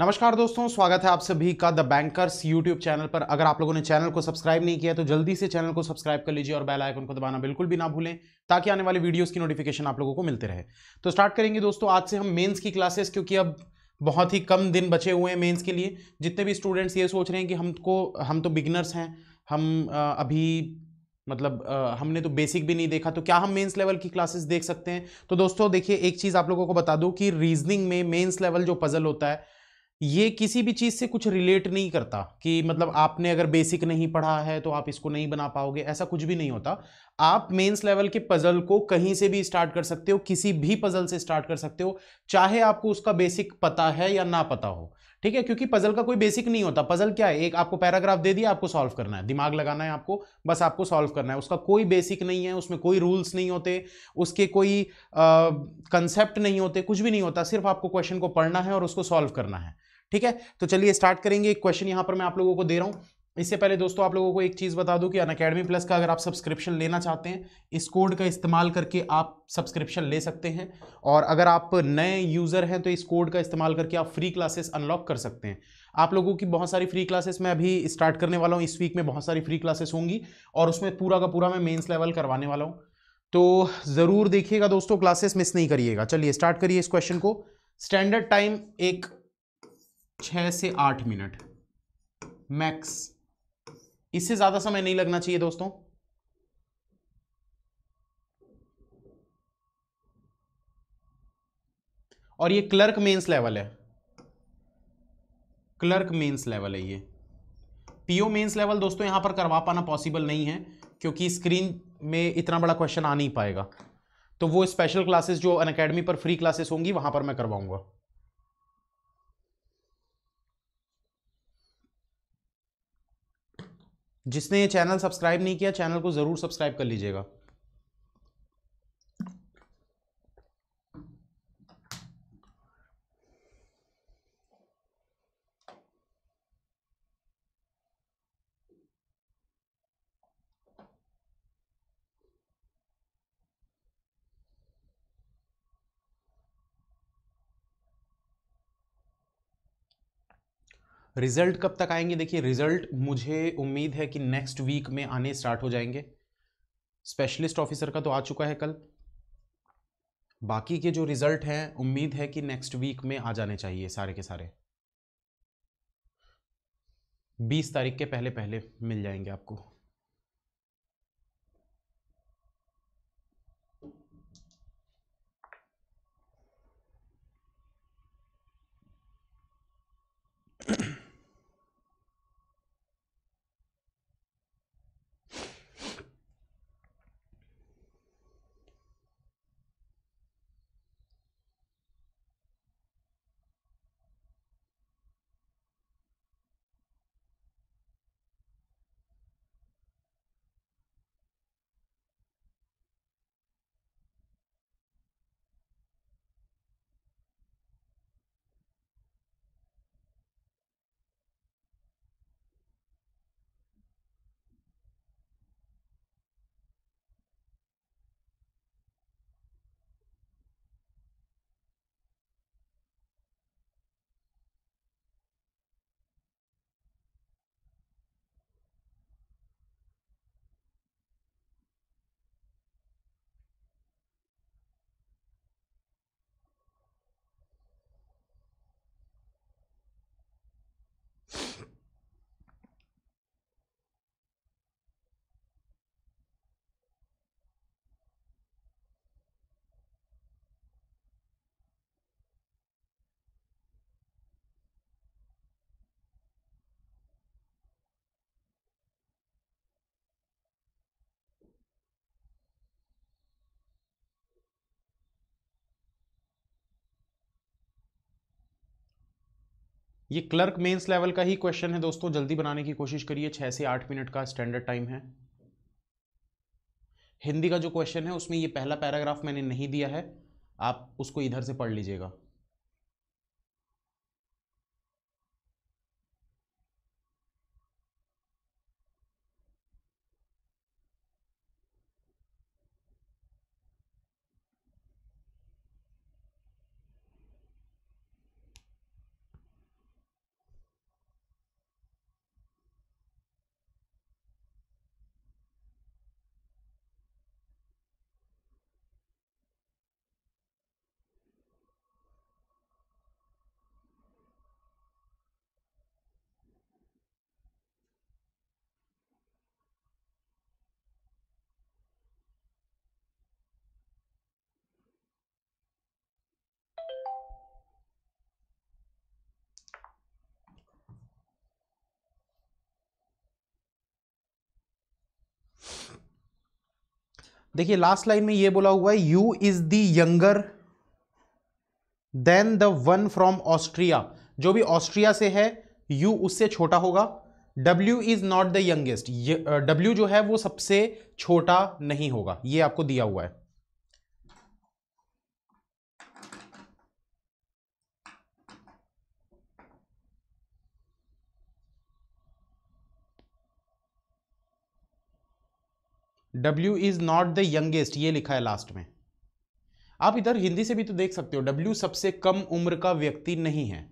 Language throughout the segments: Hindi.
नमस्कार दोस्तों स्वागत है आप सभी का द बैंकर्स यूट्यूब चैनल पर अगर आप लोगों ने चैनल को सब्सक्राइब नहीं किया तो जल्दी से चैनल को सब्सक्राइब कर लीजिए और बेल आइकन को दबाना बिल्कुल भी ना भूलें ताकि आने वाले वीडियोस की नोटिफिकेशन आप लोगों को मिलते रहे तो स्टार्ट करेंगे दोस्तों आज से हम मेन्स की क्लासेस क्योंकि अब बहुत ही कम दिन बचे हुए हैं मेन्स के लिए जितने भी स्टूडेंट्स ये सोच रहे हैं कि हमको हम तो बिगनर्स हैं हम अभी मतलब आ, हमने तो बेसिक भी नहीं देखा तो क्या हम मेंस लेवल की क्लासेस देख सकते हैं तो दोस्तों देखिए एक चीज़ आप लोगों को बता दूं कि रीजनिंग में मेंस लेवल जो पज़ल होता है ये किसी भी चीज़ से कुछ रिलेट नहीं करता कि मतलब आपने अगर बेसिक नहीं पढ़ा है तो आप इसको नहीं बना पाओगे ऐसा कुछ भी नहीं होता आप मेंस लेवल के पज़ल को कहीं से भी स्टार्ट कर सकते हो किसी भी पज़ल से स्टार्ट कर सकते हो चाहे आपको उसका बेसिक पता है या ना पता हो ठीक है क्योंकि पजल का कोई बेसिक नहीं होता पजल क्या है एक आपको पैराग्राफ दे दिया आपको सॉल्व करना है दिमाग लगाना है आपको बस आपको सॉल्व करना है उसका कोई बेसिक नहीं है उसमें कोई रूल्स नहीं होते उसके कोई कंसेप्ट नहीं होते कुछ भी नहीं होता सिर्फ आपको क्वेश्चन को पढ़ना है और उसको सॉल्व करना है ठीक है तो चलिए स्टार्ट करेंगे एक क्वेश्चन यहां पर मैं आप लोगों को दे रहा हूं इससे पहले दोस्तों आप लोगों को एक चीज़ बता दूं कि अनकेडमी प्लस का अगर आप सब्सक्रिप्शन लेना चाहते हैं इस कोड का इस्तेमाल करके आप सब्सक्रिप्शन ले सकते हैं और अगर आप नए यूज़र हैं तो इस कोड का इस्तेमाल करके आप फ्री क्लासेस अनलॉक कर सकते हैं आप लोगों की बहुत सारी फ्री क्लासेस मैं अभी स्टार्ट करने वाला हूँ इस वीक में बहुत सारी फ्री क्लासेस होंगी और उसमें पूरा का पूरा मैं मेन्स लेवल करवाने वाला हूँ तो ज़रूर देखिएगा दोस्तों क्लासेस मिस नहीं करिएगा चलिए स्टार्ट करिए इस क्वेश्चन को स्टैंडर्ड टाइम एक छः से आठ मिनट मैक्स इससे ज्यादा समय नहीं लगना चाहिए दोस्तों और ये क्लर्क मेंस लेवल है क्लर्क मेंस लेवल है ये पीओ मेंस लेवल दोस्तों यहां पर करवा पाना पॉसिबल नहीं है क्योंकि स्क्रीन में इतना बड़ा क्वेश्चन आ नहीं पाएगा तो वो स्पेशल क्लासेस जो अन पर फ्री क्लासेस होंगी वहां पर मैं करवाऊंगा जिसने ये चैनल सब्सक्राइब नहीं किया चैनल को ज़रूर सब्सक्राइब कर लीजिएगा रिजल्ट कब तक आएंगे देखिए रिजल्ट मुझे उम्मीद है कि नेक्स्ट वीक में आने स्टार्ट हो जाएंगे स्पेशलिस्ट ऑफिसर का तो आ चुका है कल बाकी के जो रिजल्ट हैं उम्मीद है कि नेक्स्ट वीक में आ जाने चाहिए सारे के सारे 20 तारीख के पहले पहले मिल जाएंगे आपको ये क्लर्क मेंस लेवल का ही क्वेश्चन है दोस्तों जल्दी बनाने की कोशिश करिए छह से आठ मिनट का स्टैंडर्ड टाइम है हिंदी का जो क्वेश्चन है उसमें ये पहला पैराग्राफ मैंने नहीं दिया है आप उसको इधर से पढ़ लीजिएगा देखिए लास्ट लाइन में ये बोला हुआ है U is the younger than the one from Austria जो भी ऑस्ट्रिया से है यू उससे छोटा होगा W is not the youngest W जो है वो सबसे छोटा नहीं होगा ये आपको दिया हुआ है W is not the youngest ये लिखा है लास्ट में आप इधर हिंदी से भी तो देख सकते हो डब्ल्यू सबसे कम उम्र का व्यक्ति नहीं है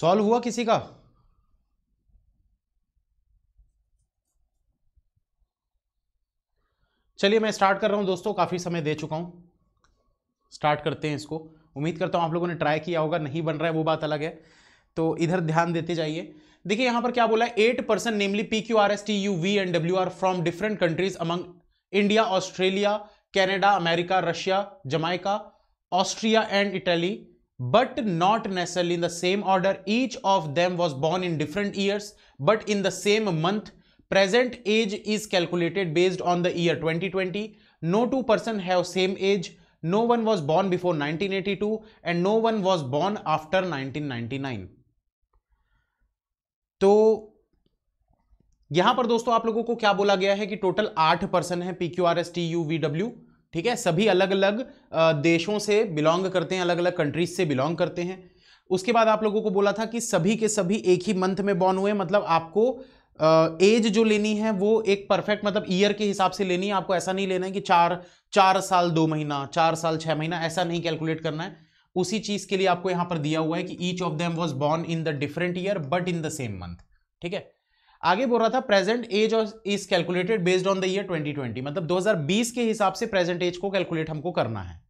सॉल्व हुआ किसी का चलिए मैं स्टार्ट कर रहा हूं दोस्तों काफी समय दे चुका हूं स्टार्ट करते हैं इसको उम्मीद करता हूं आप लोगों ने ट्राई किया होगा नहीं बन रहा है वो बात अलग है तो इधर ध्यान देते जाइए देखिए यहां पर क्या बोला है eight person namely P Q R S T U V and W are from different countries among India Australia Canada America Russia Jamaica Austria and Italy but not necessarily in the same order. Each of them was born in different years, but in the same month. Present age is calculated based on the year 2020. No two person have same age. No one was born before 1982 and no one was born after 1999. to यहां पर दोस्तों आप लोगों को क्या बोला गया है कि टोटल आठ पर्सन है P Q R S T U V W ठीक है सभी अलग अलग देशों से बिलोंग करते हैं अलग अलग कंट्रीज से बिलोंग करते हैं उसके बाद आप लोगों को बोला था कि सभी के सभी एक ही मंथ में बॉर्न हुए मतलब आपको एज जो लेनी है वो एक परफेक्ट मतलब ईयर के हिसाब से लेनी है आपको ऐसा नहीं लेना है कि चार चार साल दो महीना चार साल छः महीना ऐसा नहीं कैलकुलेट करना है उसी चीज़ के लिए आपको यहां पर दिया हुआ है कि each of them was born in the different year but in the same month ठीक है आगे बोल रहा था प्रेजेंट एज और is calculated based on the year 2020 मतलब 2020 के हिसाब से प्रेजेंट एज को कैलकुलेट हमको करना है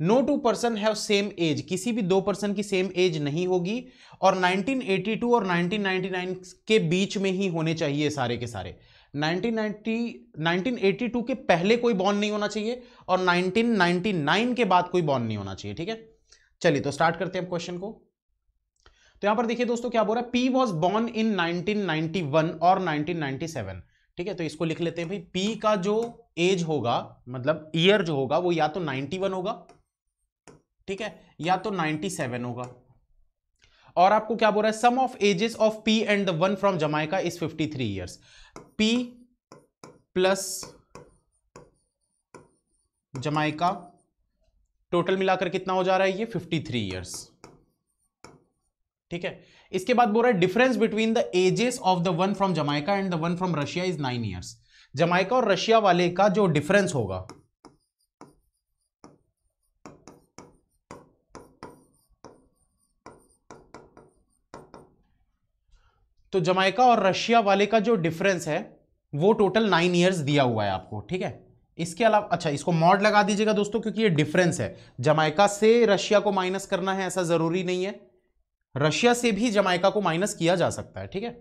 no two person have same age किसी भी दो पर्सन की सेम एज नहीं होगी और 1982 और 1999 के बीच में ही होने चाहिए सारे के सारे 1990 1982 के पहले कोई बॉर्न नहीं होना चाहिए और 1999 के बाद कोई बॉर्न नहीं होना चाहिए ठीक है चलिए तो स्टार्ट करते हैं क्वेश्चन को तो यहां पर देखिए दोस्तों क्या बोल रहा है पी वॉज बॉर्न इन 1991 और 1997 ठीक है तो इसको लिख लेते हैं भाई पी का जो एज होगा मतलब ईयर जो होगा वो या तो 91 होगा ठीक है या तो 97 होगा और आपको क्या बोल रहा है sum of ages of P and the one from Jamaica is fifty three years P plus Jamaica total मिलाकर कितना हो जा रहा है ये 53 थ्री ईयर्स ठीक है इसके बाद बोल रहा है difference between the ages of the one from Jamaica and the one from Russia is nine years Jamaica और रशिया वाले का जो डिफरेंस होगा तो जमाइका और रशिया वाले का जो डिफरेंस है वो टोटल नाइन ईयर्स दिया हुआ है आपको ठीक है इसके अलावा अच्छा इसको मॉड लगा दीजिएगा दोस्तों क्योंकि ये डिफरेंस है जमाइका से रशिया को माइनस करना है ऐसा ज़रूरी नहीं है रशिया से भी जमाइका को माइनस किया जा सकता है ठीक है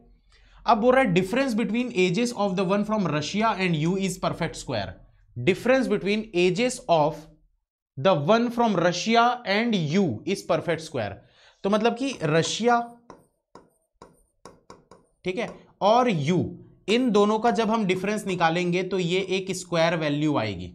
अब बोल रहा है difference between ages of the one from Russia and U is perfect square difference between ages of the one from Russia and U is perfect square तो मतलब कि रशिया ठीक है और यू इन दोनों का जब हम डिफरेंस निकालेंगे तो ये एक स्क्वायर वैल्यू आएगी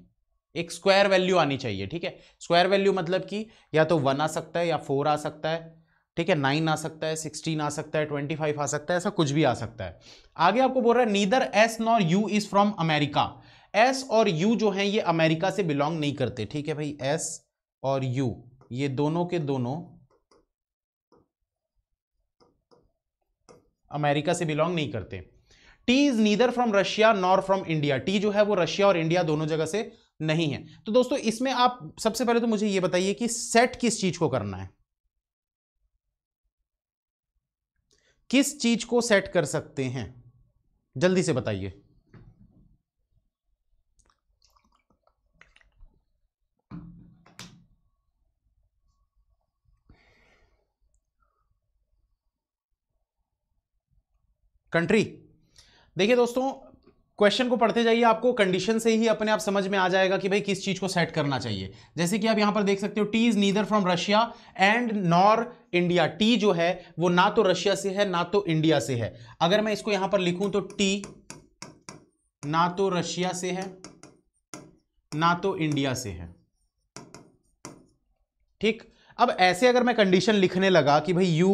एक स्क्वायर वैल्यू आनी चाहिए ठीक है स्क्वायर वैल्यू मतलब कि या तो वन आ सकता है या फोर आ सकता है ठीक है नाइन आ सकता है सिक्सटीन आ सकता है ट्वेंटी फाइव आ सकता है ऐसा कुछ भी आ सकता है आगे आपको बोल रहा है neither S nor U is from America S और यू जो है ये अमेरिका से बिलोंग नहीं करते ठीक है भाई एस और यू ये दोनों के दोनों अमेरिका से बिलोंग नहीं करते T is neither from Russia nor from India T जो है वो रशिया और इंडिया दोनों जगह से नहीं है तो दोस्तों इसमें आप सबसे पहले तो मुझे ये बताइए कि सेट किस चीज को करना है किस चीज को सेट कर सकते हैं जल्दी से बताइए कंट्री देखिए दोस्तों क्वेश्चन को पढ़ते जाइए आपको कंडीशन से ही अपने आप समझ में आ जाएगा कि भाई किस चीज को सेट करना चाहिए जैसे कि आप यहां पर देख सकते हो T is neither from Russia and nor India T जो है वो ना तो रशिया से है ना तो इंडिया से है अगर मैं इसको यहां पर लिखूं तो टी ना तो रशिया से है ना तो इंडिया से है ठीक अब ऐसे अगर मैं कंडीशन लिखने लगा कि भाई यू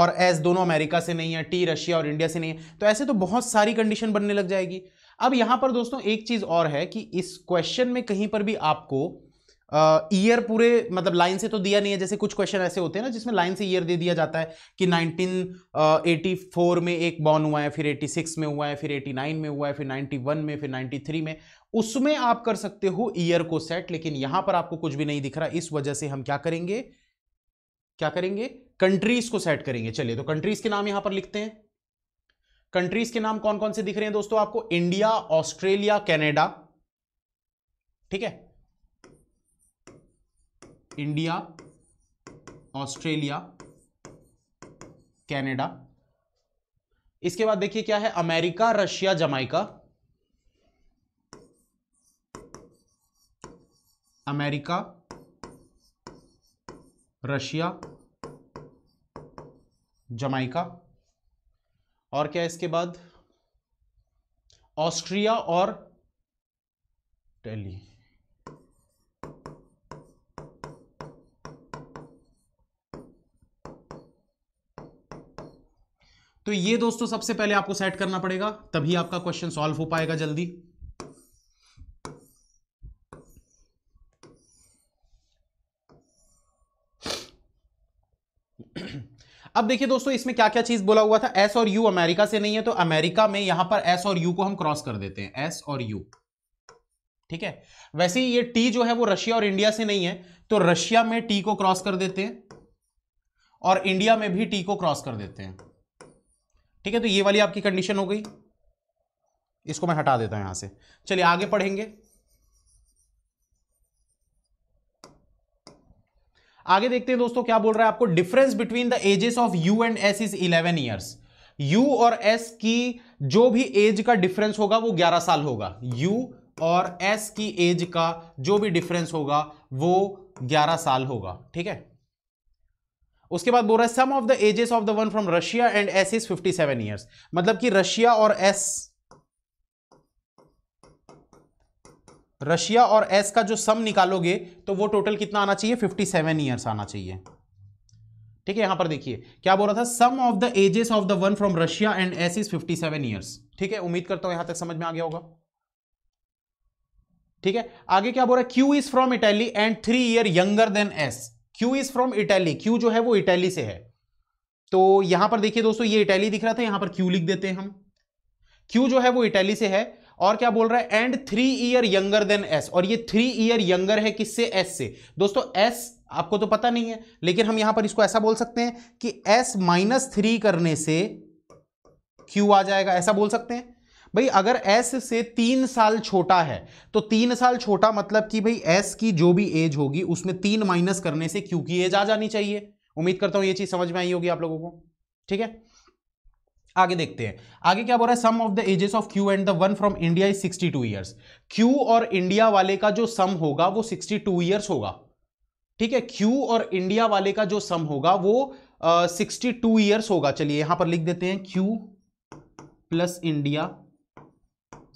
और एस दोनों अमेरिका से नहीं है टी रशिया और इंडिया से नहीं है तो ऐसे तो बहुत सारी कंडीशन बनने लग जाएगी अब यहां पर दोस्तों एक चीज और है कि इस क्वेश्चन में कहीं पर भी आपको ईयर uh, पूरे मतलब लाइन से तो दिया नहीं है जैसे कुछ क्वेश्चन ऐसे होते हैं ना जिसमें लाइन से ईयर दे दिया जाता है कि 1984 में एक बॉर्न हुआ है फिर 86 में हुआ है फिर 89 में हुआ है फिर 91 में फिर 93 में उसमें आप कर सकते हो ईयर को सेट लेकिन यहां पर आपको कुछ भी नहीं दिख रहा इस वजह से हम क्या करेंगे क्या करेंगे कंट्रीज को सेट करेंगे चलिए तो कंट्रीज के नाम यहां पर लिखते हैं कंट्रीज के नाम कौन कौन से दिख रहे हैं दोस्तों आपको इंडिया ऑस्ट्रेलिया कनाडा ठीक है इंडिया ऑस्ट्रेलिया कनाडा इसके बाद देखिए क्या है America Russia Jamaica America Russia Jamaica और क्या इसके बाद ऑस्ट्रिया और टेली तो ये दोस्तों सबसे पहले आपको सेट करना पड़ेगा तभी आपका क्वेश्चन सॉल्व हो पाएगा जल्दी अब देखिए दोस्तों इसमें क्या क्या चीज बोला हुआ था एस और यू अमेरिका से नहीं है तो अमेरिका में यहां पर एस और यू को हम क्रॉस कर देते हैं एस और यू ठीक है वैसे ही ये टी जो है वो रशिया और इंडिया से नहीं है तो रशिया में टी को क्रॉस कर देते हैं और इंडिया में भी टी को क्रॉस कर देते हैं ठीक है तो ये वाली आपकी कंडीशन हो गई इसको मैं हटा देता हूं यहां से चलिए आगे पढ़ेंगे आगे देखते हैं दोस्तों क्या बोल रहा है आपको difference between the ages of U and S is eleven years U और एस की जो भी एज का डिफरेंस होगा वो ग्यारह साल होगा यू और एस की एज का जो भी डिफरेंस होगा वो ग्यारह साल होगा ठीक है उसके बाद बोल रहा है sum of the ages of the one from Russia and S is fifty seven years मतलब कि रशिया और एस रशिया और एस का जो सम निकालोगे तो वो टोटल कितना आना चाहिए 57 सेवन ईयर्स आना चाहिए ठीक है यहां पर देखिए क्या बोल रहा था sum of the ages of the one from Russia and S is 57 seven years ठीक है उम्मीद करता हूं यहां तक समझ में आ गया होगा ठीक है आगे क्या बोल रहा है Q is from Italy and three year younger than S Q is from Italy Q जो है वो इटैली से है तो यहां पर देखिए दोस्तों ये इटैली दिख रहा था यहां पर क्यू लिख देते हैं हम क्यू जो है वो इटैली से है और क्या बोल रहा है and three year younger than S और ये थ्री ईयर यंगर है किससे एस से दोस्तों एस आपको तो पता नहीं है लेकिन हम यहां पर इसको ऐसा बोल सकते हैं कि एस माइनस थ्री करने से क्यू आ जाएगा ऐसा बोल सकते हैं भाई अगर एस से तीन साल छोटा है तो तीन साल छोटा मतलब कि भाई एस की जो भी एज होगी उसमें तीन माइनस करने से क्यू की एज आ जानी चाहिए उम्मीद करता हूं ये चीज समझ में आई होगी आप लोगों को ठीक है आगे देखते हैं आगे क्या बोल रहा है sum of the ages of Q and the one from India is 62 years Q और इंडिया वाले का जो सम होगा वो 62 ईयर्स होगा ठीक है क्यू और इंडिया वाले का जो सम होगा वो सिक्सटी टू ईयर्स होगा चलिए यहां पर लिख देते हैं Q plus India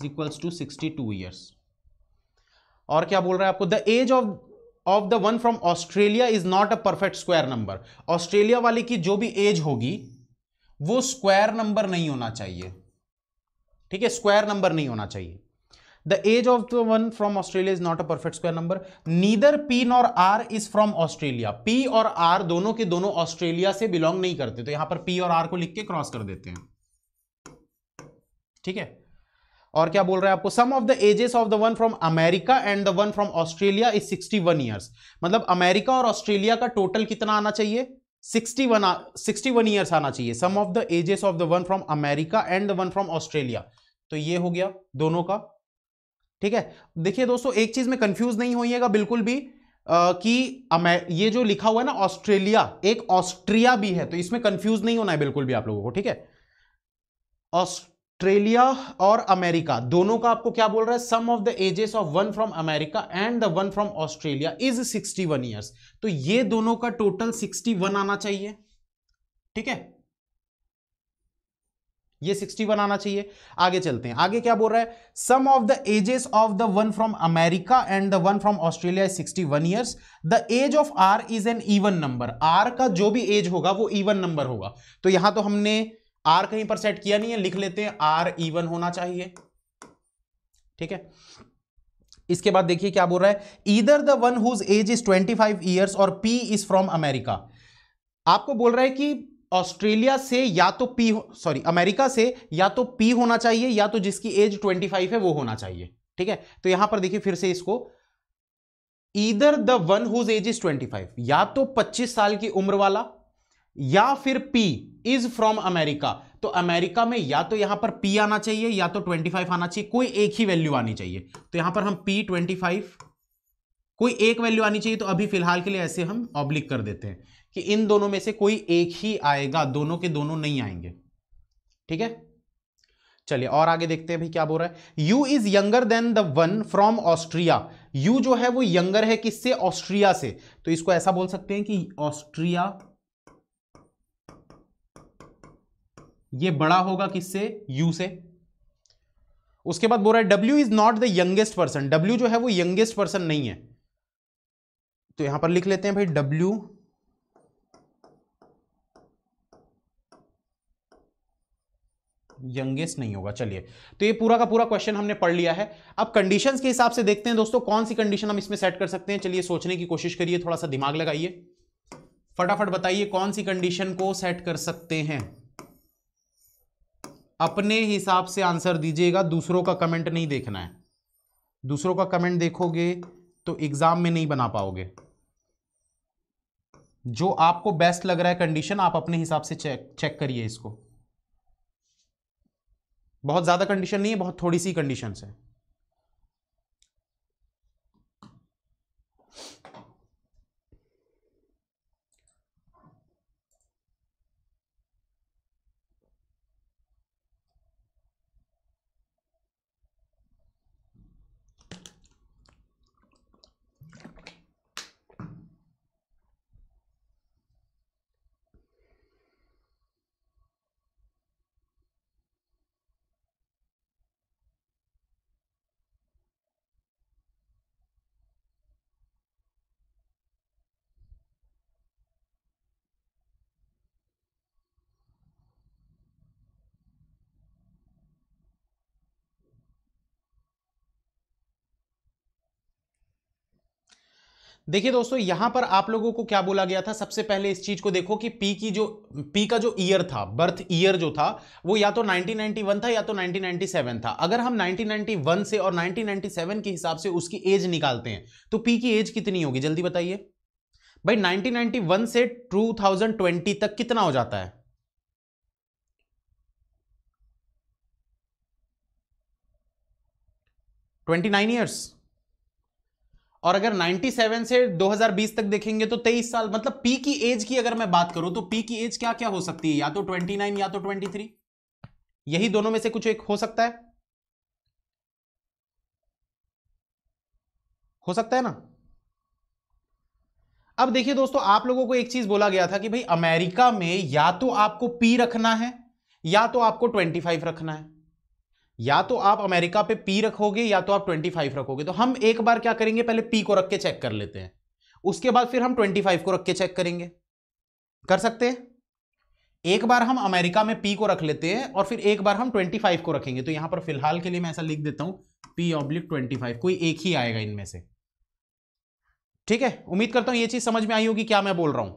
equals to sixty two years और क्या बोल रहा है आपको the age of of the one from Australia is not a perfect square number Australia वाले की जो भी एज होगी वो स्क्वायर नंबर नहीं होना चाहिए ठीक है स्क्वायर नंबर नहीं होना चाहिए the age of the one from Australia is not a perfect square number neither P nor R is from Australia P और आर दोनों के दोनों ऑस्ट्रेलिया से बिलोंग नहीं करते तो यहां पर पी और आर को लिख के क्रॉस कर देते हैं ठीक है और क्या बोल रहा है आपको sum of the ages of the one from America and the one from Australia is 61 one years मतलब अमेरिका और ऑस्ट्रेलिया का टोटल कितना आना चाहिए sixty one sixty one years आना चाहिए sum of the ages of the one from America and one from Australia तो ये हो गया दोनों का ठीक है देखिए दोस्तों एक चीज में कंफ्यूज नहीं होइएगा बिल्कुल भी आ, कि ये जो लिखा हुआ है ना ऑस्ट्रेलिया एक ऑस्ट्रिया भी है तो इसमें कंफ्यूज नहीं होना है बिल्कुल भी आप लोगों को ठीक है ऑस्ट्रेलिया और अमेरिका दोनों का आपको क्या बोल रहा है sum of the ages of one from America and the one from Australia is 61 one years तो ये दोनों का टोटल 61 आना चाहिए ठीक है ये 61 आना चाहिए आगे चलते हैं आगे क्या बोल रहा है sum of the ages of the one from America and the one from Australia is 61 one years the age of R is an even number R का जो भी एज होगा वो इवन नंबर होगा तो यहां तो हमने आर कहीं पर सेट किया नहीं है लिख लेते हैं आर इवन होना चाहिए ठीक है इसके बाद देखिए क्या बोल रहा है either the one whose age is 25 years और पी इज फ्रॉम अमेरिका आपको बोल रहा है कि ऑस्ट्रेलिया से या तो पी सॉरी अमेरिका से या तो पी होना चाहिए या तो जिसकी एज 25 है वो होना चाहिए ठीक है तो यहां पर देखिए फिर से इसको इधर the one whose age is 25 या तो 25 साल की उम्र वाला या फिर पी इज फ्रॉम अमेरिका तो अमेरिका में या तो यहां पर पी आना चाहिए या तो 25 आना चाहिए कोई एक ही वैल्यू आनी चाहिए तो यहां पर हम पी 25 कोई एक वैल्यू आनी चाहिए तो अभी फिलहाल के लिए ऐसे हम ऑब्लिक कर देते हैं कि इन दोनों में से कोई एक ही आएगा दोनों के दोनों नहीं आएंगे ठीक है चलिए और आगे देखते हैं भाई क्या बोल रहा है U is younger than the one from Austria U जो है वो यंगर है किससे ऑस्ट्रिया से तो इसको ऐसा बोल सकते हैं कि ऑस्ट्रिया ये बड़ा होगा किससे यू से उसके बाद बोल रहा है W is not the youngest person W जो है वो यंगेस्ट पर्सन नहीं है तो यहां पर लिख लेते हैं भाई डब्ल्यू यंगेस्ट नहीं होगा चलिए तो ये पूरा का पूरा क्वेश्चन हमने पढ़ लिया है अब कंडीशंस के हिसाब से देखते हैं दोस्तों कौन सी कंडीशन हम इसमें सेट कर सकते हैं चलिए सोचने की कोशिश करिए थोड़ा सा दिमाग लगाइए फटाफट बताइए कौन सी कंडीशन को सेट कर सकते हैं अपने हिसाब से आंसर दीजिएगा दूसरों का कमेंट नहीं देखना है दूसरों का कमेंट देखोगे तो एग्ज़ाम में नहीं बना पाओगे जो आपको बेस्ट लग रहा है कंडीशन आप अपने हिसाब से चेक चेक करिए इसको बहुत ज़्यादा कंडीशन नहीं है बहुत थोड़ी सी कंडीशन है देखिए दोस्तों यहां पर आप लोगों को क्या बोला गया था सबसे पहले इस चीज को देखो कि पी की जो पी का जो ईयर था बर्थ ईयर जो था वो या तो 1991 था या तो 1997 था अगर हम 1991 से और 1997 के हिसाब से उसकी एज निकालते हैं तो पी की एज कितनी होगी जल्दी बताइए भाई 1991 से 2020 तक कितना हो जाता है ट्वेंटी नाइन ईयर्स और अगर 97 से 2020 तक देखेंगे तो 23 साल मतलब पी की एज की अगर मैं बात करूं तो पी की एज क्या क्या हो सकती है या तो 29 या तो 23 यही दोनों में से कुछ एक हो सकता है हो सकता है ना अब देखिए दोस्तों आप लोगों को एक चीज बोला गया था कि भाई अमेरिका में या तो आपको पी रखना है या तो आपको 25 रखना है या तो आप अमेरिका पे पी रखोगे या तो आप 25 रखोगे तो हम एक बार क्या करेंगे पहले पी को रख के चेक कर लेते हैं उसके बाद फिर हम 25 को रख के चेक करेंगे कर सकते हैं एक बार हम अमेरिका में पी को रख लेते हैं और फिर एक बार हम 25 को रखेंगे तो यहां पर फिलहाल के लिए मैं ऐसा लिख देता हूं पी ऑब्लिक ट्वेंटी कोई एक ही आएगा इनमें से ठीक है उम्मीद करता हूं यह चीज समझ में आई होगी क्या मैं बोल रहा हूं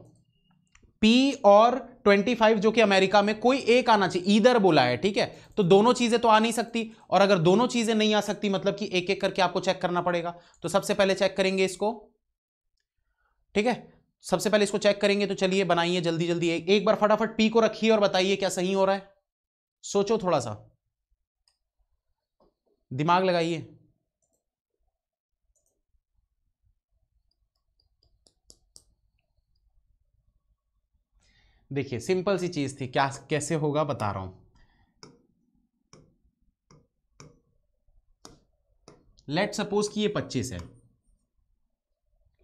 पी और 25 जो कि अमेरिका में कोई एक आना चाहिए ईदर बोला है ठीक है तो दोनों चीजें तो आ नहीं सकती और अगर दोनों चीजें नहीं आ सकती मतलब कि एक एक करके आपको चेक करना पड़ेगा तो सबसे पहले चेक करेंगे इसको ठीक है सबसे पहले इसको चेक करेंगे तो चलिए बनाइए जल्दी जल्दी एक, एक बार फटाफट पी को रखिए और बताइए क्या सही हो रहा है सोचो थोड़ा सा दिमाग लगाइए देखिए सिंपल सी चीज़ थी क्या कैसे होगा बता रहा हूं लेट सपोज कि ये 25 है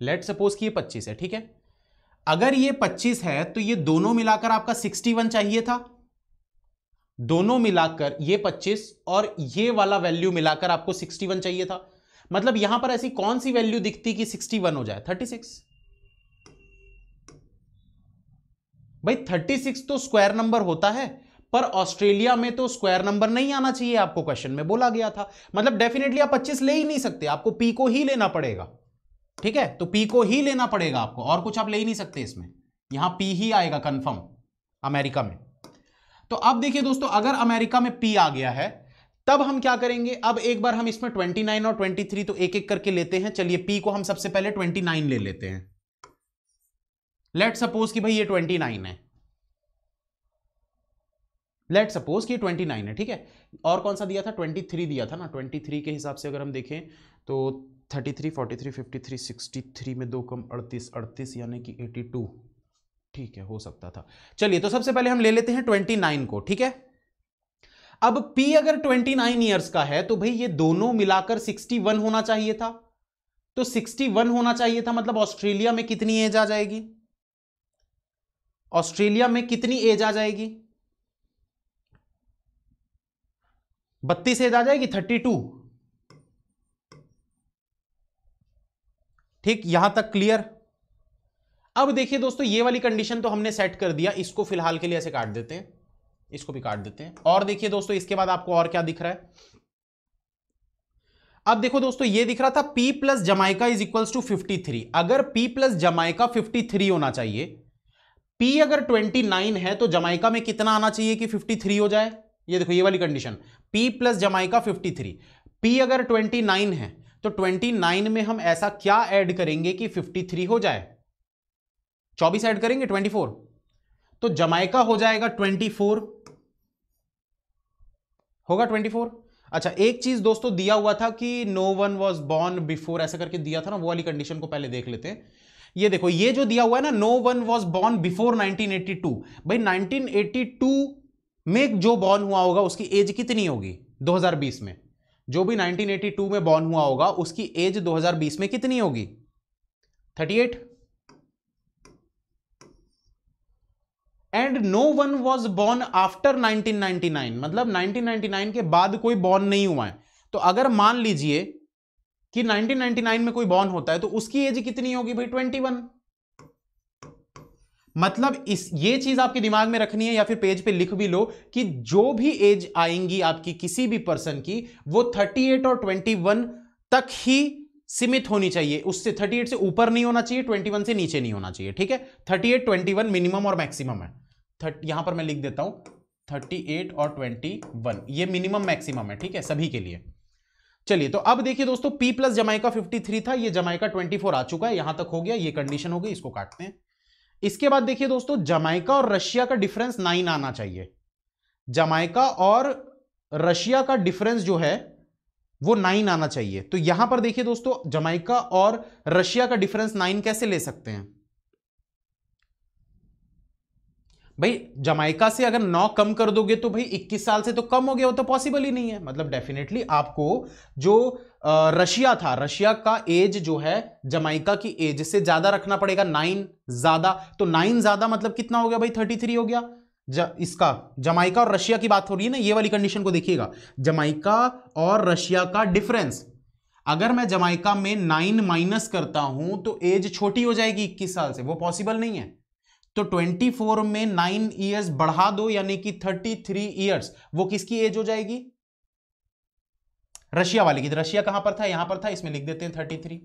लेट सपोज कि ये 25 है ठीक है अगर ये 25 है तो ये दोनों मिलाकर आपका 61 चाहिए था दोनों मिलाकर ये 25 और ये वाला वैल्यू मिलाकर आपको 61 चाहिए था मतलब यहां पर ऐसी कौन सी वैल्यू दिखती कि 61 हो जाए 36 भाई सिक्स तो स्क्वायर नंबर होता है पर ऑस्ट्रेलिया में तो स्क्वायर नंबर नहीं आना चाहिए आपको क्वेश्चन में बोला गया था मतलब डेफिनेटली आप पच्चीस ले ही नहीं सकते आपको पी को ही लेना पड़ेगा ठीक है तो पी को ही लेना पड़ेगा आपको और कुछ आप ले ही नहीं सकते इसमें यहां पी ही आएगा कंफर्म अमेरिका में तो अब देखिए दोस्तों अगर अमेरिका में पी आ गया है तब हम क्या करेंगे अब एक बार हम इसमें 29 और 23 तो एक एक करके लेते हैं चलिए पी को हम सबसे पहले 29 ले लेते हैं लेट सपोज कि भाई ये ट्वेंटी नाइन है लेट सपोज कि ट्वेंटी नाइन है ठीक है और कौन सा दिया था ट्वेंटी थ्री दिया था ना ट्वेंटी थ्री के हिसाब से अगर हम देखें तो thirty three forty three fifty three sixty three में दो कम अड़तीस अड़तीस यानी कि एटी टू ठीक है हो सकता था चलिए तो सबसे पहले हम ले लेते हैं ट्वेंटी नाइन को ठीक है अब P अगर 29 नाइन ईयर्स का है तो भाई ये दोनों मिलाकर 61 होना चाहिए था तो 61 होना चाहिए था मतलब ऑस्ट्रेलिया में कितनी एज आ जाएगी ऑस्ट्रेलिया में कितनी एज आ जाएगी बत्तीस एज आ जाएगी थर्टी टू ठीक यहां तक क्लियर अब देखिए दोस्तों ये वाली कंडीशन तो हमने सेट कर दिया इसको फिलहाल के लिए ऐसे काट देते हैं इसको भी काट देते हैं और देखिए दोस्तों इसके बाद आपको और क्या दिख रहा है अब देखो दोस्तों ये दिख रहा था P plus Jamaica is equals to 53 अगर P प्लस जमाइका 53 होना चाहिए पी अगर 29 है तो जमाइका में कितना आना चाहिए कि 53 हो जाए ये देखो ये वाली condition P plus Jamaica 53 P अगर 29 है तो 29 में हम ऐसा क्या ऐड करेंगे कि 53 हो जाए 24 ऐड करेंगे 24 तो जमाइका हो जाएगा 24 होगा 24 अच्छा एक चीज दोस्तों दिया हुआ था कि no one was born before ऐसा करके दिया था ना वो वाली कंडीशन को पहले देख लेते हैं ये देखो ये जो दिया हुआ है ना no one was born before 1982 भाई 1982 में जो बॉर्न हुआ होगा उसकी एज कितनी होगी 2020 में जो भी 1982 में बॉर्न हुआ होगा उसकी एज 2020 में कितनी होगी 38 and no one was born after 1999 मतलब 1999 के बाद कोई बॉर्न नहीं हुआ है तो अगर मान लीजिए कि 1999 में कोई बॉर्न होता है तो उसकी एज कितनी होगी भाई 21 मतलब इस ये चीज आपके दिमाग में रखनी है या फिर पेज पे लिख भी लो कि जो भी एज आएंगी आपकी किसी भी पर्सन की वो 38 और 21 तक ही सीमित होनी चाहिए उससे 38 से ऊपर नहीं होना चाहिए 21 से नीचे नहीं होना चाहिए ठीक है 38 21 मिनिमम और मैक्सिमम है यहां पर मैं लिख देता हूं 38 और 21 ये मिनिमम मैक्सिमम है ठीक है सभी के लिए चलिए तो अब देखिए दोस्तों पी प्लस जमाइका थ्री था ये जमाइका फोर आ चुका है यहां तक हो गया ये कंडीशन हो गई इसको काटते हैं इसके बाद देखिए दोस्तों जमाइका और रशिया का डिफरेंस नाइन आना चाहिए जमाइका और रशिया का डिफरेंस जो है वो नाइन आना चाहिए तो यहां पर देखिए दोस्तों जमाइका और रशिया का डिफरेंस नाइन कैसे ले सकते हैं भाई जमाइका से अगर नौ कम कर दोगे तो भाई 21 साल से तो कम हो गया वो तो पॉसिबल ही नहीं है मतलब डेफिनेटली आपको जो रशिया था रशिया का एज जो है जमाइका की एज से ज्यादा रखना पड़ेगा नाइन ज्यादा तो नाइन ज्यादा मतलब कितना हो गया भाई थर्टी थ्री हो गया ज, इसका जमाइका और रशिया की बात हो रही है ना ये वाली कंडीशन को देखिएगा जमाइका और रशिया का डिफरेंस अगर मैं जमाइका में नाइन माइनस करता हूं तो एज छोटी हो जाएगी इक्कीस साल से वो पॉसिबल नहीं है तो 24 में नाइन ईयर्स बढ़ा दो यानी कि 33 ईयर्स वो किसकी एज हो जाएगी रशिया वाले की रशिया कहां पर था यहां पर था इसमें लिख देते हैं 33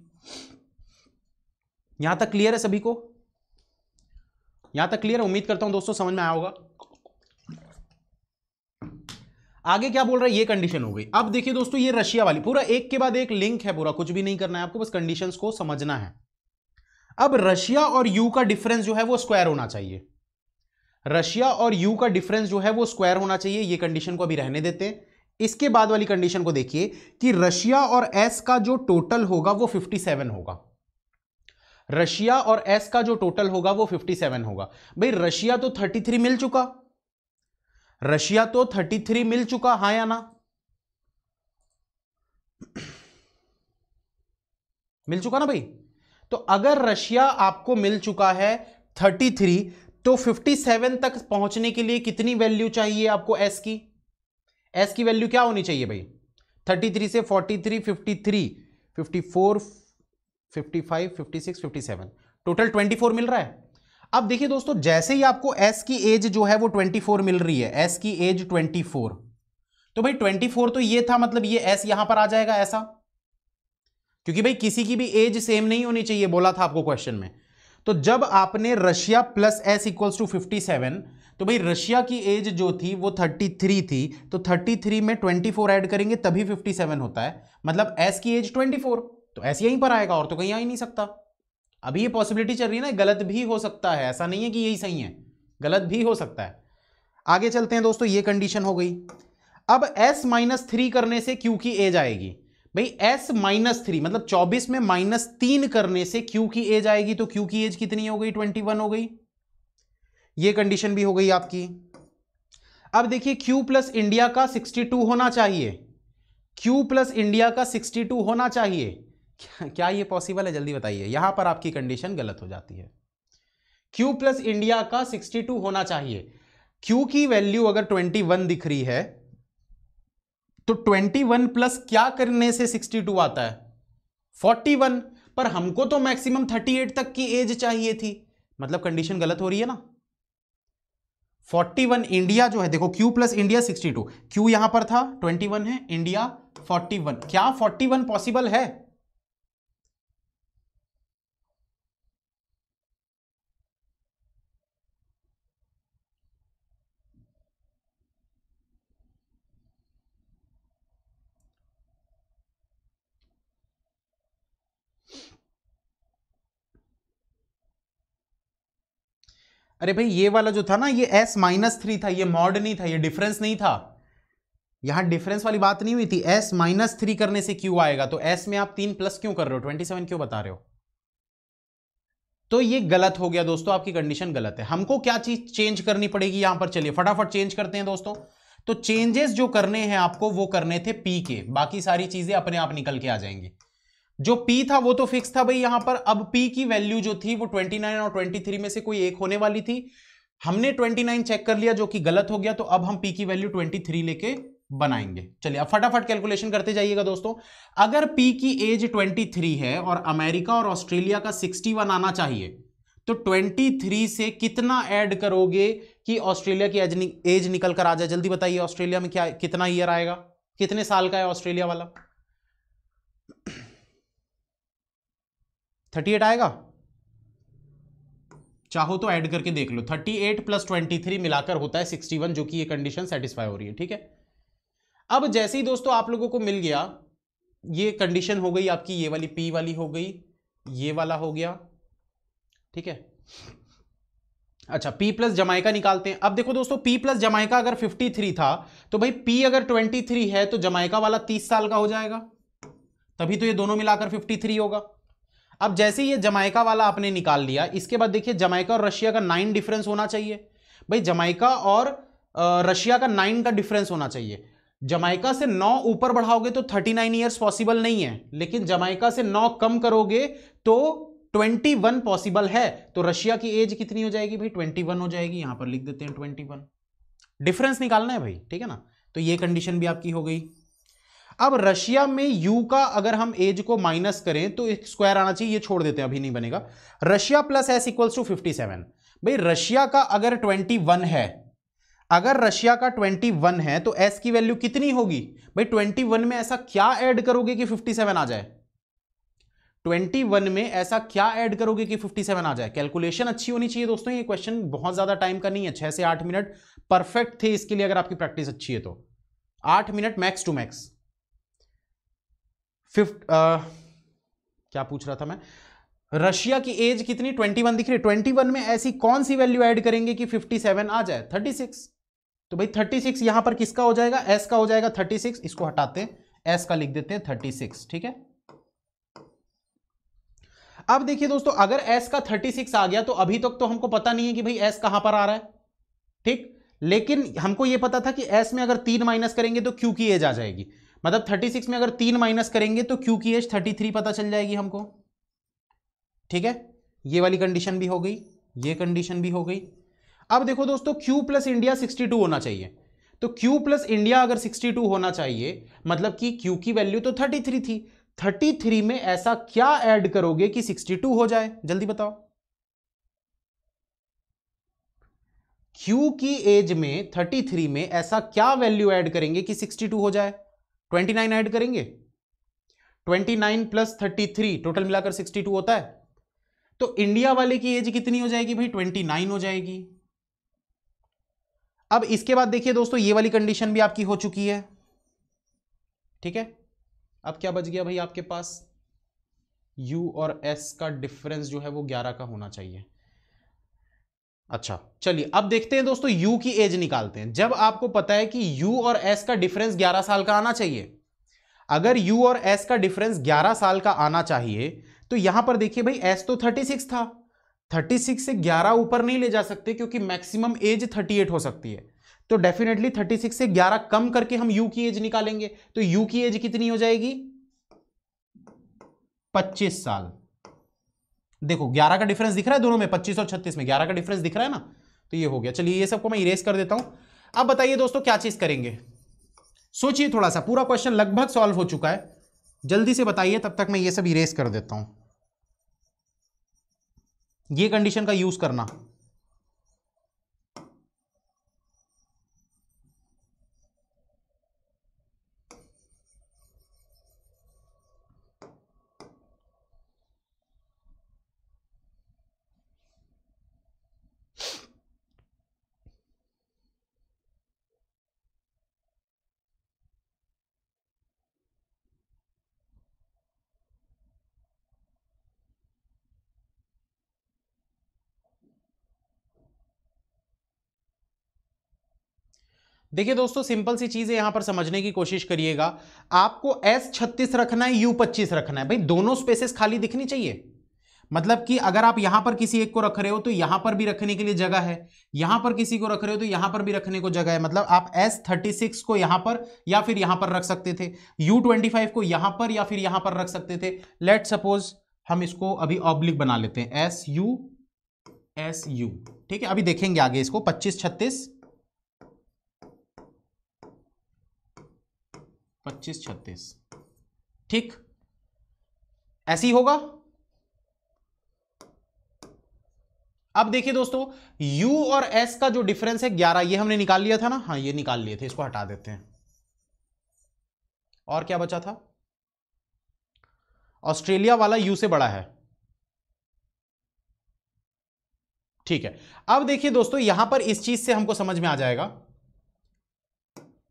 यहां तक क्लियर है सभी को यहां तक क्लियर है उम्मीद करता हूं दोस्तों समझ में आया होगा आगे क्या बोल रहा है ये कंडीशन हो गई अब देखिए दोस्तों ये रशिया वाली पूरा एक के बाद एक लिंक है पूरा कुछ भी नहीं करना है आपको बस कंडीशंस को समझना है अब रशिया और यू का डिफरेंस जो है वो स्क्वायर होना चाहिए रशिया और यू का डिफरेंस जो है वो स्क्वायर होना चाहिए ये कंडीशन को अभी रहने देते हैं इसके बाद वाली कंडीशन को देखिए कि रशिया और एस का जो टोटल होगा वो 57 होगा रशिया और एस का जो टोटल होगा वो 57 होगा भाई रशिया तो 33 मिल चुका रशिया तो 33 मिल चुका हाँ या ना मिल चुका ना भाई तो अगर रशिया आपको मिल चुका है 33 तो 57 तक पहुंचने के लिए कितनी वैल्यू चाहिए आपको एस की एस की वैल्यू क्या होनी चाहिए भाई 33 से 43, 53, 54, 55, 56, 57 टोटल 24 मिल रहा है अब देखिए दोस्तों जैसे ही आपको एस की एज जो है वो 24 मिल रही है एस की एज 24 तो भाई 24 तो ये था मतलब ये एस यहां पर आ जाएगा ऐसा क्योंकि भाई किसी की भी एज सेम नहीं होनी चाहिए बोला था आपको क्वेश्चन में तो जब आपने Russia plus S equals to fifty seven तो भाई रशिया की एज जो थी वो 33 थी तो 33 में 24 ऐड करेंगे तभी 57 होता है मतलब एस की एज 24 तो एस यहीं पर आएगा और तो कहीं आ ही नहीं सकता अभी ये पॉसिबिलिटी चल रही है ना गलत भी हो सकता है ऐसा नहीं है कि यही सही है गलत भी हो सकता है आगे चलते हैं दोस्तों ये कंडीशन हो गई अब एस माइनस थ्री करने से क्यू की एज आएगी भाई एस माइनस थ्री मतलब 24 में माइनस तीन करने से क्यू की एज आएगी तो क्यू की एज कितनी हो गई 21 हो गई ये कंडीशन भी हो गई आपकी अब देखिए क्यू प्लस इंडिया का 62 होना चाहिए क्यू प्लस इंडिया का 62 होना चाहिए क्या, ये पॉसिबल है जल्दी बताइए यहां पर आपकी कंडीशन गलत हो जाती है क्यू प्लस इंडिया का टू होना चाहिए क्यू की वैल्यू अगर वन दिख रही है तो 21 प्लस क्या करने से 62 आता है 41 पर हमको तो मैक्सिमम 38 तक की एज चाहिए थी मतलब कंडीशन गलत हो रही है ना 41 इंडिया जो है देखो Q प्लस इंडिया 62 Q यहां पर था 21 है इंडिया 41 क्या 41 पॉसिबल है अरे भाई ये वाला जो था ना ये एस माइनस थ्री था ये मॉड नहीं था ये डिफरेंस नहीं था यहां डिफरेंस वाली बात नहीं हुई थी एस माइनस थ्री करने से क्यू आएगा तो एस में आप तीन प्लस क्यों कर रहे हो ट्वेंटी सेवन क्यों बता रहे हो तो ये गलत हो गया दोस्तों आपकी कंडीशन गलत है हमको क्या चीज चेंज करनी पड़ेगी यहां पर चलिए फटाफट चेंज करते हैं दोस्तों तो चेंजेस जो करने हैं आपको वो करने थे पी के बाकी सारी चीजें अपने आप निकल के आ जाएंगी जो P था वो तो फिक्स था भाई यहां पर अब P की वैल्यू जो थी वो 29 और 23 में से कोई एक होने वाली थी हमने 29 चेक कर लिया जो कि गलत हो गया तो अब हम P की वैल्यू 23 लेके बनाएंगे चलिए अब फटाफट कैलकुलेशन करते जाइएगा दोस्तों अगर P की एज 23 है और अमेरिका और ऑस्ट्रेलिया का 61 आना चाहिए तो 23 से कितना ऐड करोगे कि ऑस्ट्रेलिया की एज, एज निकल कर आ जाए जल्दी बताइए ऑस्ट्रेलिया में क्या कितना ईयर आएगा कितने साल का है ऑस्ट्रेलिया वाला थर्टी एट आएगा चाहो तो ऐड करके देख लो thirty eight plus twenty three मिलाकर होता है सिक्सटी वन जो कि ये कंडीशन सेटिस्फाई हो रही है ठीक है अब जैसे ही दोस्तों आप लोगों को मिल गया ये कंडीशन हो गई आपकी ये वाली पी वाली हो गई ये वाला हो गया ठीक है अच्छा P प्लस जमाइका निकालते हैं अब देखो दोस्तों P प्लस जमाइका अगर 53 था तो भाई P अगर 23 है तो जमाइका वाला 30 साल का हो जाएगा तभी तो ये दोनों मिलाकर 53 होगा अब जैसे ये जमाइका वाला आपने निकाल लिया इसके बाद देखिए जमाइका और रशिया का नाइन डिफरेंस होना चाहिए भाई जमाइका और रशिया का नाइन का डिफरेंस होना चाहिए जमाइका से नौ ऊपर बढ़ाओगे तो थर्टी नाइन ईयर्स पॉसिबल नहीं है लेकिन जमाइका से नौ कम करोगे तो ट्वेंटी वन पॉसिबल है तो रशिया की एज कितनी हो जाएगी भाई ट्वेंटी वन हो जाएगी यहां पर लिख देते हैं ट्वेंटी वन डिफरेंस निकालना है भाई ठीक है ना तो ये कंडीशन भी आपकी हो गई अब रशिया में यू का अगर हम एज को माइनस करें तो एक स्क्वायर आना चाहिए ये छोड़ देते हैं अभी नहीं बनेगा Russia plus S equals to fifty seven भाई रशिया का अगर ट्वेंटी वन है अगर रशिया का ट्वेंटी वन है तो एस की वैल्यू कितनी होगी भाई ट्वेंटी वन में ऐसा क्या ऐड करोगे कि फिफ्टी सेवन आ जाए ट्वेंटी वन में ऐसा क्या ऐड करोगे कि फिफ्टी सेवन आ जाए कैलकुलेशन अच्छी होनी चाहिए दोस्तों ये क्वेश्चन बहुत ज्यादा टाइम का नहीं है छह से आठ मिनट परफेक्ट थे इसके लिए अगर आपकी प्रैक्टिस अच्छी है तो आठ minute max to max fifteen uh, क्या पूछ रहा था मैं रशिया की एज कितनी 21 दिख रही है 21 में ऐसी कौन सी वैल्यू ऐड करेंगे कि 57 आ जाए 36 तो भाई 36 यहां पर किसका हो जाएगा एस का हो जाएगा 36 इसको हटाते हैं एस का लिख देते हैं 36 ठीक है अब देखिए दोस्तों अगर एस का 36 आ गया तो अभी तक तो हमको पता नहीं है कि भाई एस कहां पर आ रहा है ठीक लेकिन हमको यह पता था कि एस में अगर तीन माइनस करेंगे तो क्यू की एज आ जाएगी मतलब 36 में अगर तीन माइनस करेंगे तो क्यू की एज 33 पता चल जाएगी हमको ठीक है ये वाली कंडीशन भी हो गई ये कंडीशन भी हो गई अब देखो दोस्तों क्यू प्लस इंडिया 62 होना चाहिए तो Q प्लस इंडिया अगर 62 होना चाहिए मतलब कि Q की वैल्यू तो 33 थी 33 में ऐसा क्या ऐड करोगे कि 62 हो जाए जल्दी बताओ Q की एज में 33 में ऐसा क्या वैल्यू ऐड करेंगे कि 62 हो जाए ट्वेंटी नाइन ऐड करेंगे twenty nine plus thirty three total मिलाकर सिक्सटी टू होता है तो इंडिया वाले की एज कितनी हो जाएगी भाई ट्वेंटी नाइन हो जाएगी अब इसके बाद देखिए दोस्तों ये वाली कंडीशन भी आपकी हो चुकी है ठीक है अब क्या बच गया भाई आपके पास यू और एस का डिफरेंस जो है वो ग्यारह का होना चाहिए अच्छा चलिए अब देखते हैं दोस्तों यू की एज निकालते हैं जब आपको पता है कि यू और एस का डिफरेंस 11 साल का आना चाहिए अगर यू और एस का डिफरेंस 11 साल का आना चाहिए तो यहां पर देखिए भाई एस तो 36 था 36 से 11 ऊपर नहीं ले जा सकते क्योंकि मैक्सिमम एज 38 हो सकती है तो डेफिनेटली 36 से 11 कम करके हम यू की एज निकालेंगे तो यू की एज कितनी हो जाएगी पच्चीस साल देखो 11 का डिफरेंस दिख रहा है दोनों में 25 और 36 में 11 का डिफरेंस दिख रहा है ना तो ये हो गया चलिए ये सबको मैं इरेज कर देता हूं अब बताइए दोस्तों क्या चीज़ करेंगे सोचिए थोड़ा सा पूरा क्वेश्चन लगभग सॉल्व हो चुका है जल्दी से बताइए तब तक मैं ये सब इरेज कर देता हूं ये कंडीशन का यूज़ करना देखिए दोस्तों सिंपल सी चीज़ है यहाँ पर समझने की कोशिश करिएगा आपको एस छत्तीस रखना है यू पच्चीस रखना है भाई दोनों स्पेसेस खाली दिखनी चाहिए मतलब कि अगर आप यहां पर किसी एक को रख रहे हो तो यहां पर भी रखने के लिए जगह है यहां पर किसी को रख रहे हो तो यहां पर भी रखने को जगह है मतलब आप एस थर्टी सिक्स को यहां पर या फिर यहां पर रख सकते थे यू ट्वेंटी फाइव को यहां पर या फिर यहां पर रख सकते थे लेट सपोज हम इसको अभी ऑब्लिक बना लेते हैं एस यू एस यू ठीक है अभी देखेंगे आगे इसको पच्चीस छत्तीस पच्चीस छत्तीस ठीक ऐसे ही होगा अब देखिए दोस्तों U और S का जो डिफरेंस है ग्यारह ये हमने निकाल लिया था ना हाँ ये निकाल लिए थे इसको हटा देते हैं और क्या बचा था ऑस्ट्रेलिया वाला U से बड़ा है ठीक है अब देखिए दोस्तों यहां पर इस चीज से हमको समझ में आ जाएगा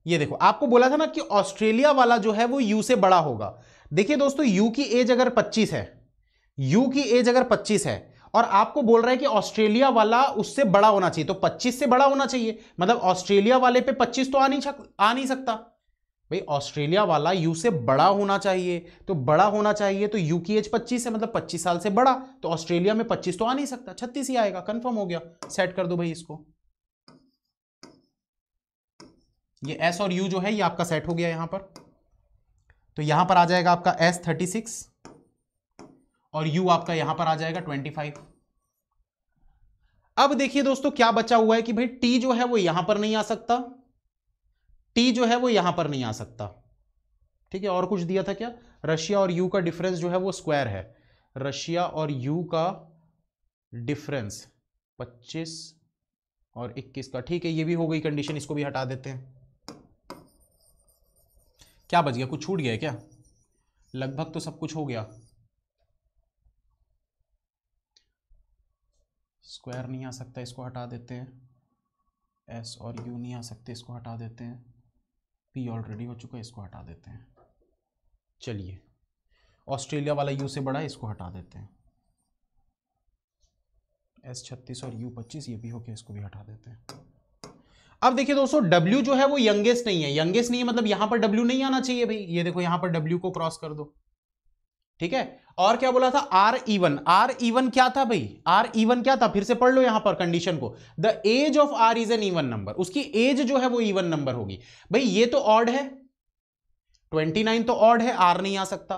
ये देखो आपको बोला था ना कि ऑस्ट्रेलिया वाला जो है वो यू से बड़ा होगा देखिए दोस्तों यू की एज अगर 25 है यू की एज अगर 25 है और आपको बोल रहा है कि ऑस्ट्रेलिया वाला उससे बड़ा होना चाहिए तो 25 से बड़ा होना चाहिए मतलब ऑस्ट्रेलिया वाले पे 25 तो आ नहीं आ नहीं सकता भाई ऑस्ट्रेलिया वाला यू से बड़ा होना चाहिए तो बड़ा होना चाहिए तो यू की एज 25 है मतलब 25 साल से बड़ा तो ऑस्ट्रेलिया में 25 तो आ नहीं सकता 36 ही आएगा कंफर्म हो गया सेट कर दो भाई इसको ये एस और यू जो है ये आपका सेट हो गया यहां पर तो यहां पर आ जाएगा आपका एस थर्टी सिक्स और यू आपका यहां पर आ जाएगा ट्वेंटी फाइव अब देखिए दोस्तों क्या बचा हुआ है कि भाई टी जो है वो यहां पर नहीं आ सकता टी जो है वो यहां पर नहीं आ सकता ठीक है और कुछ दिया था क्या रशिया और यू का डिफरेंस जो है वो स्क्वायर है रशिया और यू का डिफरेंस 25 और 21 का ठीक है ये भी हो गई कंडीशन इसको भी हटा देते हैं क्या बच गया कुछ छूट गया क्या लगभग तो सब कुछ हो गया स्क्वायर नहीं आ सकता इसको हटा देते हैं एस और यू नहीं आ सकते इसको हटा देते हैं पी ऑलरेडी हो चुका है इसको हटा देते हैं चलिए ऑस्ट्रेलिया वाला यू से बड़ा है इसको हटा देते हैं एस छत्तीस और यू पच्चीस ये भी हो गया इसको भी हटा देते हैं अब देखिए दोस्तों W जो है वो यंगेस्ट नहीं है यंगेस्ट नहीं है मतलब यहां पर W नहीं आना चाहिए भाई ये देखो यहां पर W को क्रॉस कर दो ठीक है और क्या बोला था आर इवन आर इवन क्या था भाई आर इवन e क्या था फिर से पढ़ लो यहां पर कंडीशन को the age of R is an even number उसकी एज जो है वो इवन नंबर होगी भाई ये तो ऑड है 29 तो ऑड है आर नहीं आ सकता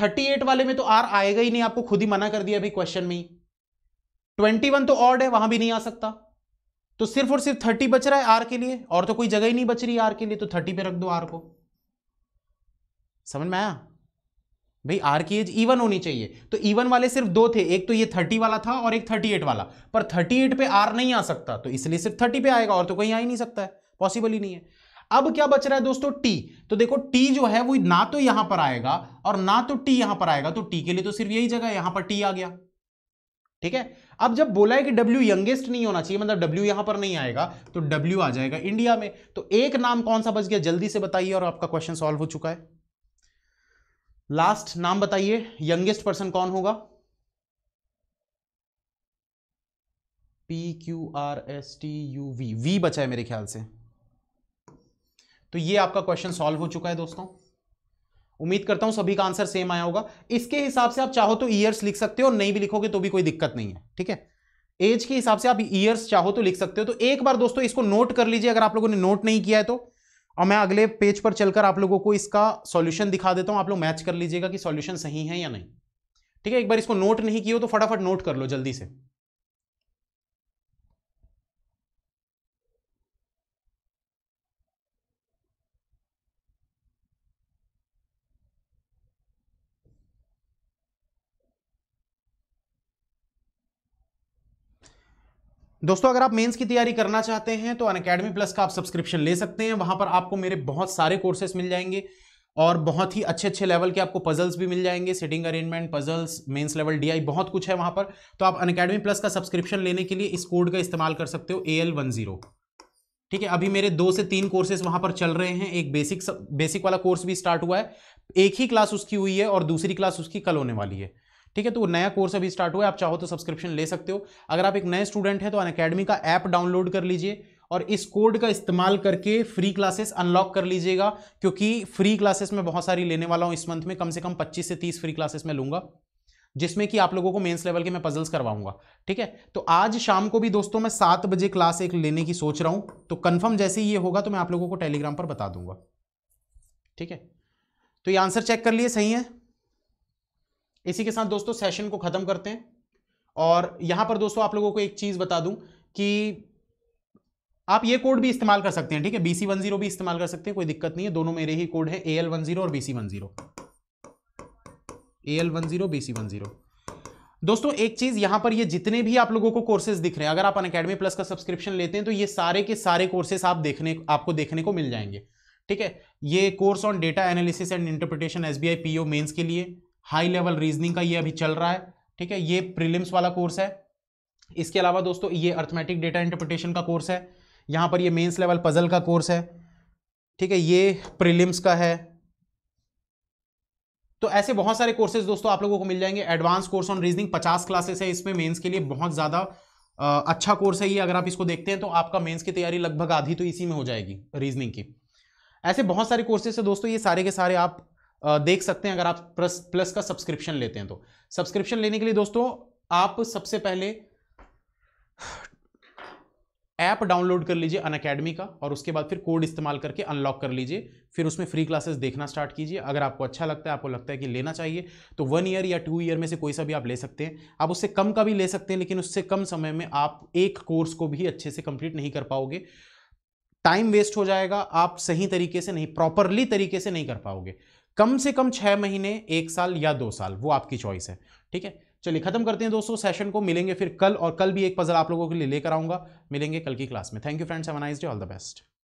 38 वाले में तो आर आएगा ही नहीं आपको खुद ही मना कर दिया भाई क्वेश्चन में ही वन तो ऑड है वहां भी नहीं आ सकता तो सिर्फ और सिर्फ थर्टी बच रहा है आर के लिए और तो कोई जगह ही नहीं बच रही आर के लिए तो थर्टी पे रख दो आर को समझ में आया भाई आर की एज इवन होनी चाहिए तो इवन वाले सिर्फ दो थे एक तो ये थर्टी वाला था और एक थर्टी एट वाला पर थर्टी एट पे आर नहीं आ सकता तो इसलिए सिर्फ थर्टी पे आएगा और तो कहीं आ ही नहीं सकता है पॉसिबल ही नहीं है अब क्या बच रहा है दोस्तों टी तो देखो टी जो है वो ना तो यहां पर आएगा और ना तो टी यहां पर आएगा तो टी के लिए तो सिर्फ यही जगह यहां पर टी आ गया ठीक है अब जब बोला है कि डब्ल्यू यंगेस्ट नहीं होना चाहिए मतलब डब्ल्यू यहां पर नहीं आएगा तो डब्ल्यू आ जाएगा इंडिया में तो एक नाम कौन सा बच गया जल्दी से बताइए और आपका क्वेश्चन सॉल्व हो चुका है लास्ट नाम बताइए यंगेस्ट पर्सन कौन होगा P Q R S T U V V बचा है मेरे ख्याल से तो ये आपका क्वेश्चन सॉल्व हो चुका है दोस्तों उम्मीद करता हूं सभी का आंसर सेम आया होगा इसके हिसाब से आप चाहो तो ईयर्स लिख सकते हो और नहीं भी लिखोगे तो भी कोई दिक्कत नहीं है ठीक है एज के हिसाब से आप ईयर्स चाहो तो लिख सकते हो तो एक बार दोस्तों इसको नोट कर लीजिए अगर आप लोगों ने नोट नहीं किया है तो और मैं अगले पेज पर चलकर आप लोगों को इसका सॉल्यूशन दिखा देता हूं आप लोग मैच कर लीजिएगा कि सॉल्यूशन सही है या नहीं ठीक है एक बार इसको नोट नहीं किया तो फटाफट नोट कर लो जल्दी से दोस्तों अगर आप मेंस की तैयारी करना चाहते हैं तो अन प्लस का आप सब्सक्रिप्शन ले सकते हैं वहां पर आपको मेरे बहुत सारे कोर्सेस मिल जाएंगे और बहुत ही अच्छे अच्छे लेवल के आपको पजल्स भी मिल जाएंगे sitting arrangement puzzles mains level DI बहुत कुछ है वहां पर तो आप अन प्लस का सब्सक्रिप्शन लेने के लिए इस कोड का इस्तेमाल कर सकते हो ए एल वन जीरो ठीक है अभी मेरे दो से तीन कोर्सेज वहां पर चल रहे हैं एक बेसिक बेसिक वाला कोर्स भी स्टार्ट हुआ है एक ही क्लास उसकी हुई है और दूसरी क्लास उसकी कल होने वाली है ठीक है तो नया कोर्स अभी स्टार्ट हुआ है आप चाहो तो सब्सक्रिप्शन ले सकते हो अगर आप एक नए स्टूडेंट हैं तो अन अकेडमी का ऐप डाउनलोड कर लीजिए और इस कोड का इस्तेमाल करके फ्री क्लासेस अनलॉक कर लीजिएगा क्योंकि फ्री क्लासेस में बहुत सारी लेने वाला हूँ इस मंथ में कम से कम पच्चीस से तीस फ्री क्लासेस में लूंगा जिसमें कि आप लोगों को मेंस लेवल के मैं पजल्स करवाऊंगा ठीक है तो आज शाम को भी दोस्तों मैं सात बजे क्लास एक लेने की सोच रहा हूं तो कंफर्म जैसे ही ये होगा तो मैं आप लोगों को टेलीग्राम पर बता दूंगा ठीक है तो ये आंसर चेक कर लिए सही है इसी के साथ दोस्तों सेशन को ख़त्म करते हैं और यहां पर दोस्तों आप लोगों को एक चीज़ बता दूं कि आप ये कोड भी इस्तेमाल कर सकते हैं ठीक है बीसी वन जीरो भी इस्तेमाल कर सकते हैं कोई दिक्कत नहीं है दोनों मेरे ही कोड है ए एल वन जीरो और BC one zero A L one zero BC one zero दोस्तों एक चीज यहां पर ये जितने भी आप लोगों को कोर्सेज दिख रहे हैं अगर आप अन अकेडमी प्लस का सब्सक्रिप्शन लेते हैं तो ये सारे के सारे कोर्सेस आप देखने आपको देखने को मिल जाएंगे ठीक है ये course on data analysis and interpretation S B I PO mains के लिए हाई लेवल रीजनिंग का ये अभी चल रहा है ठीक है ये प्रिलिम्स वाला कोर्स है इसके अलावा दोस्तों ये अर्थमेटिक डेटा इंटरप्रिटेशन का कोर्स है यहाँ पर ये मेंस लेवल पजल का कोर्स है ठीक है ये प्रिलिम्स का है तो ऐसे बहुत सारे कोर्सेज दोस्तों आप लोगों को मिल जाएंगे एडवांस कोर्स ऑन रीजनिंग पचास क्लासेस है इसमें मेन्स के लिए बहुत ज़्यादा अच्छा कोर्स है ये अगर आप इसको देखते हैं तो आपका मेन्स की तैयारी लगभग आधी तो इसी में हो जाएगी रीजनिंग की ऐसे बहुत सारे कोर्सेज है दोस्तों ये सारे के सारे आप देख सकते हैं अगर आप प्लस प्लस का सब्सक्रिप्शन लेते हैं तो सब्सक्रिप्शन लेने के लिए दोस्तों आप सबसे पहले ऐप डाउनलोड कर लीजिए अन अकेडमी का और उसके बाद फिर कोड इस्तेमाल करके अनलॉक कर लीजिए फिर उसमें फ्री क्लासेस देखना स्टार्ट कीजिए अगर आपको अच्छा लगता है आपको लगता है कि लेना चाहिए तो वन ईयर या टू ईयर में से कोई सा भी आप ले सकते हैं आप उससे कम का भी ले सकते हैं लेकिन उससे कम समय में आप एक कोर्स को भी अच्छे से कंप्लीट नहीं कर पाओगे टाइम वेस्ट हो जाएगा आप सही तरीके से नहीं प्रॉपरली तरीके से नहीं कर पाओगे कम से कम छह महीने एक साल या दो साल वो आपकी चॉइस है ठीक है चलिए खत्म करते हैं दोस्तों सेशन को मिलेंगे फिर कल और कल भी एक पजल आप लोगों के लिए लेकर आऊंगा मिलेंगे कल की क्लास में thank you friends have nice day all the best